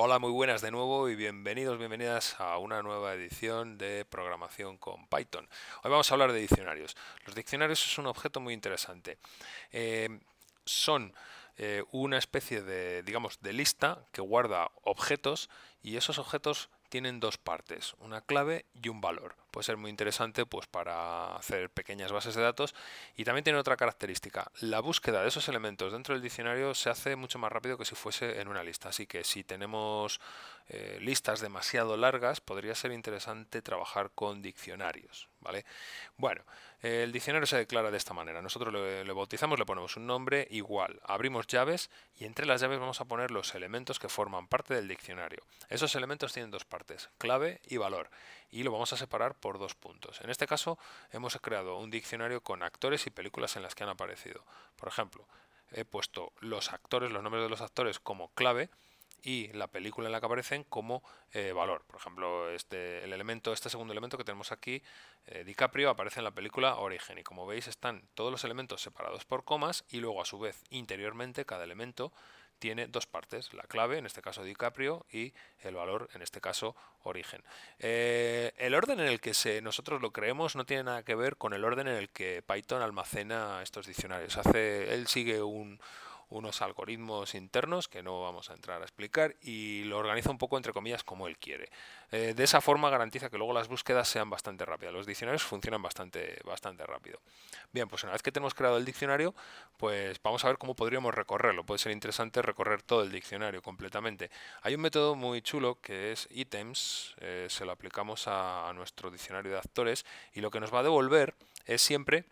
Hola, muy buenas de nuevo y bienvenidos, bienvenidas a una nueva edición de programación con Python. Hoy vamos a hablar de diccionarios. Los diccionarios es un objeto muy interesante. Eh, son eh, una especie de, digamos, de lista que guarda objetos y esos objetos tienen dos partes, una clave y un valor puede ser muy interesante pues, para hacer pequeñas bases de datos. Y también tiene otra característica, la búsqueda de esos elementos dentro del diccionario se hace mucho más rápido que si fuese en una lista. Así que si tenemos eh, listas demasiado largas, podría ser interesante trabajar con diccionarios. ¿vale? Bueno, el diccionario se declara de esta manera. Nosotros le, le, bautizamos, le ponemos un nombre igual. Abrimos llaves y entre las llaves vamos a poner los elementos que forman parte del diccionario. Esos elementos tienen dos partes, clave y valor. Y lo vamos a separar por dos puntos. En este caso hemos creado un diccionario con actores y películas en las que han aparecido. Por ejemplo, he puesto los actores, los nombres de los actores como clave y la película en la que aparecen como eh, valor. Por ejemplo, este, el elemento, este segundo elemento que tenemos aquí, eh, DiCaprio, aparece en la película Origen. Y como veis, están todos los elementos separados por comas y luego a su vez interiormente cada elemento tiene dos partes, la clave, en este caso DiCaprio, y el valor, en este caso origen. Eh, el orden en el que se, nosotros lo creemos no tiene nada que ver con el orden en el que Python almacena estos diccionarios. Hace, él sigue un, unos algoritmos internos que no vamos a entrar a explicar y lo organiza un poco entre comillas como él quiere. Eh, de esa forma garantiza que luego las búsquedas sean bastante rápidas. Los diccionarios funcionan bastante, bastante rápido. Bien, pues una vez que tenemos creado el diccionario, pues vamos a ver cómo podríamos recorrerlo. Puede ser interesante recorrer todo el diccionario completamente. Hay un método muy chulo que es items, eh, se lo aplicamos a nuestro diccionario de actores y lo que nos va a devolver es siempre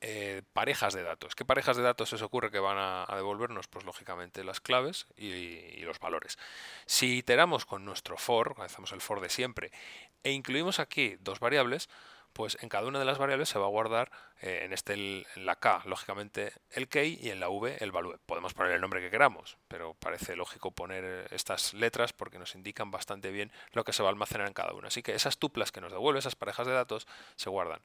eh, parejas de datos. ¿Qué parejas de datos se ocurre que van a, devolvernos? Pues lógicamente las claves y, los valores. Si iteramos con nuestro for, hacemos el for de siempre, e incluimos aquí dos variables, pues en cada una de las variables se va a guardar eh, en, este, en la K, lógicamente, el key y en la V el value. Podemos poner el nombre que queramos, pero parece lógico poner estas letras porque nos indican bastante bien lo que se va a almacenar en cada una. Así que esas tuplas que nos devuelve, esas parejas de datos, se guardan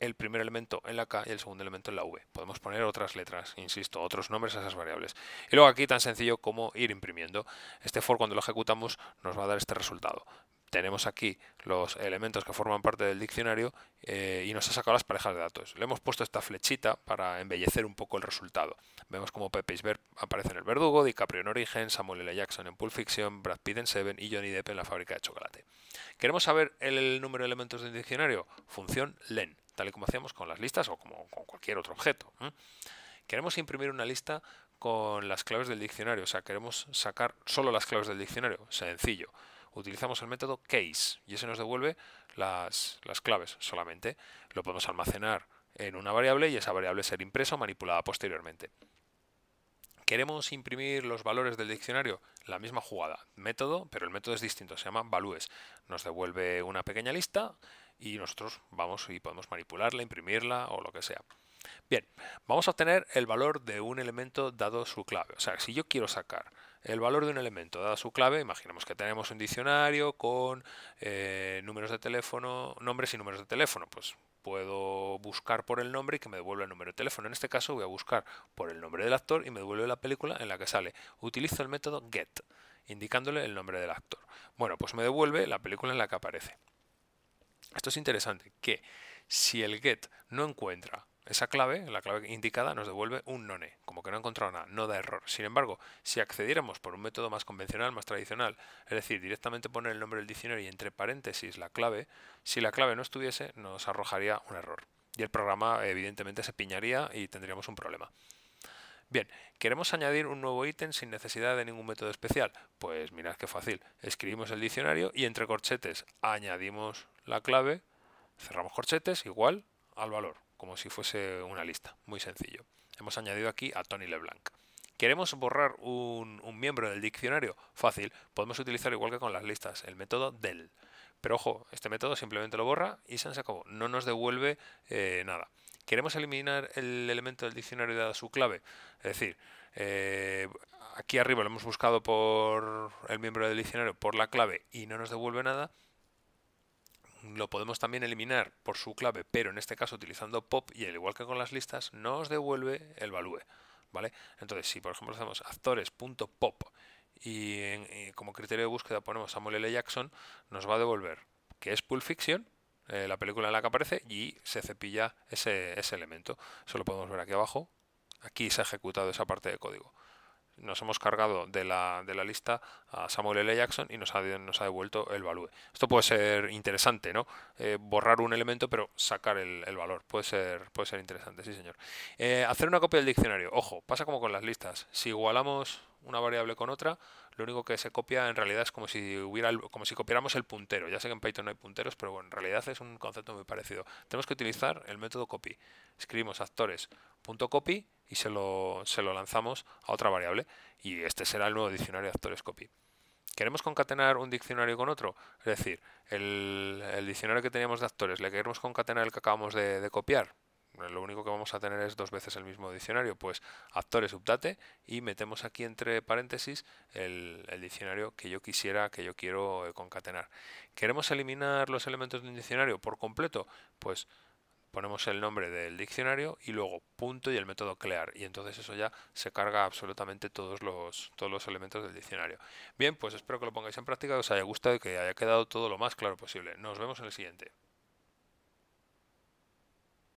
el primer elemento en la K y el segundo elemento en la V. Podemos poner otras letras, insisto, otros nombres a esas variables. Y luego aquí tan sencillo como ir imprimiendo. Este for cuando lo ejecutamos nos va a dar este resultado. Tenemos aquí los elementos que forman parte del diccionario eh, y nos ha sacado las parejas de datos. Le hemos puesto esta flechita para embellecer un poco el resultado. Vemos como Pepe Isbert aparece en El Verdugo, DiCaprio en Origen, Samuel L. Jackson en Pulp Fiction, Brad Pitt en Seven y Johnny Depp en La Fábrica de Chocolate. ¿Queremos saber el número de elementos del diccionario? Función len tal y como hacemos con las listas o como con cualquier otro objeto. ¿eh? Queremos imprimir una lista con las claves del diccionario, o sea, queremos sacar solo las claves del diccionario, sencillo. Utilizamos el método case y ese nos devuelve las, las claves solamente. Lo podemos almacenar en una variable y esa variable ser impresa o manipulada posteriormente. Queremos imprimir los valores del diccionario, la misma jugada, método, pero el método es distinto, se llama values. Nos devuelve una pequeña lista y nosotros vamos y podemos manipularla, imprimirla o lo que sea. Bien, vamos a obtener el valor de un elemento dado su clave. O sea, si yo quiero sacar el valor de un elemento dado su clave, imaginemos que tenemos un diccionario con eh, números de teléfono, nombres y números de teléfono, pues puedo buscar por el nombre y que me devuelva el número de teléfono. En este caso voy a buscar por el nombre del actor y me devuelve la película en la que sale. Utilizo el método get, indicándole el nombre del actor. Bueno, pues me devuelve la película en la que aparece. Esto es interesante, que si el get no encuentra esa clave, la clave indicada, nos devuelve un none, como que no ha encontrado nada, no da error. Sin embargo, si accediéramos por un método más convencional, más tradicional, es decir, directamente poner el nombre del diccionario y entre paréntesis la clave, si la clave no estuviese, nos arrojaría un error. Y el programa evidentemente se piñaría y tendríamos un problema. Bien, ¿queremos añadir un nuevo ítem sin necesidad de ningún método especial? Pues mirad qué fácil. Escribimos el diccionario y entre corchetes añadimos la clave, cerramos corchetes igual al valor, como si fuese una lista, muy sencillo. Hemos añadido aquí a Tony LeBlanc. ¿Queremos borrar un, miembro del diccionario? Fácil, podemos utilizar igual que con las listas, el método del. Pero ojo, este método simplemente lo borra y se acabó, no nos devuelve eh, nada. ¿Queremos eliminar el elemento del diccionario dada su clave? Es decir, eh, aquí arriba lo hemos buscado por el miembro del diccionario por la clave y no nos devuelve nada, lo podemos también eliminar por su clave, pero en este caso utilizando pop y al igual que con las listas, nos devuelve el value. ¿vale? Entonces, si por ejemplo hacemos actores.pop y, como criterio de búsqueda ponemos Samuel L. Jackson, nos va a devolver que es Pulp Fiction, eh, la película en la que aparece, y se cepilla ese, ese elemento. Eso lo podemos ver aquí abajo. Aquí se ha ejecutado esa parte de código nos hemos cargado de la, lista a Samuel L. Jackson y nos ha, nos ha devuelto el value. Esto puede ser interesante, ¿no? Eh, borrar un elemento pero sacar el, el, valor. Puede ser, puede ser interesante, sí señor. Eh, hacer una copia del diccionario. Ojo, pasa como con las listas. Si igualamos una variable con otra, lo único que se copia en realidad es como si hubiera como si copiáramos el puntero. Ya sé que en Python no hay punteros, pero bueno, en realidad es un concepto muy parecido. Tenemos que utilizar el método copy. Escribimos actores.copy y se lo, se lo lanzamos a otra variable. Y este será el nuevo diccionario de actores copy. ¿Queremos concatenar un diccionario con otro? Es decir, el, diccionario que teníamos de actores, ¿le queremos concatenar el que acabamos de copiar? lo único que vamos a tener es dos veces el mismo diccionario, pues actores subdate y metemos aquí entre paréntesis el, diccionario que yo quisiera, que yo quiero eh, concatenar. ¿Queremos eliminar los elementos de un diccionario por completo? Pues ponemos el nombre del diccionario y luego punto y el método clear y entonces eso ya se carga absolutamente todos los, todos los elementos del diccionario. Bien, pues espero que lo pongáis en práctica, que os haya gustado y que haya quedado todo lo más claro posible. Nos vemos en el siguiente.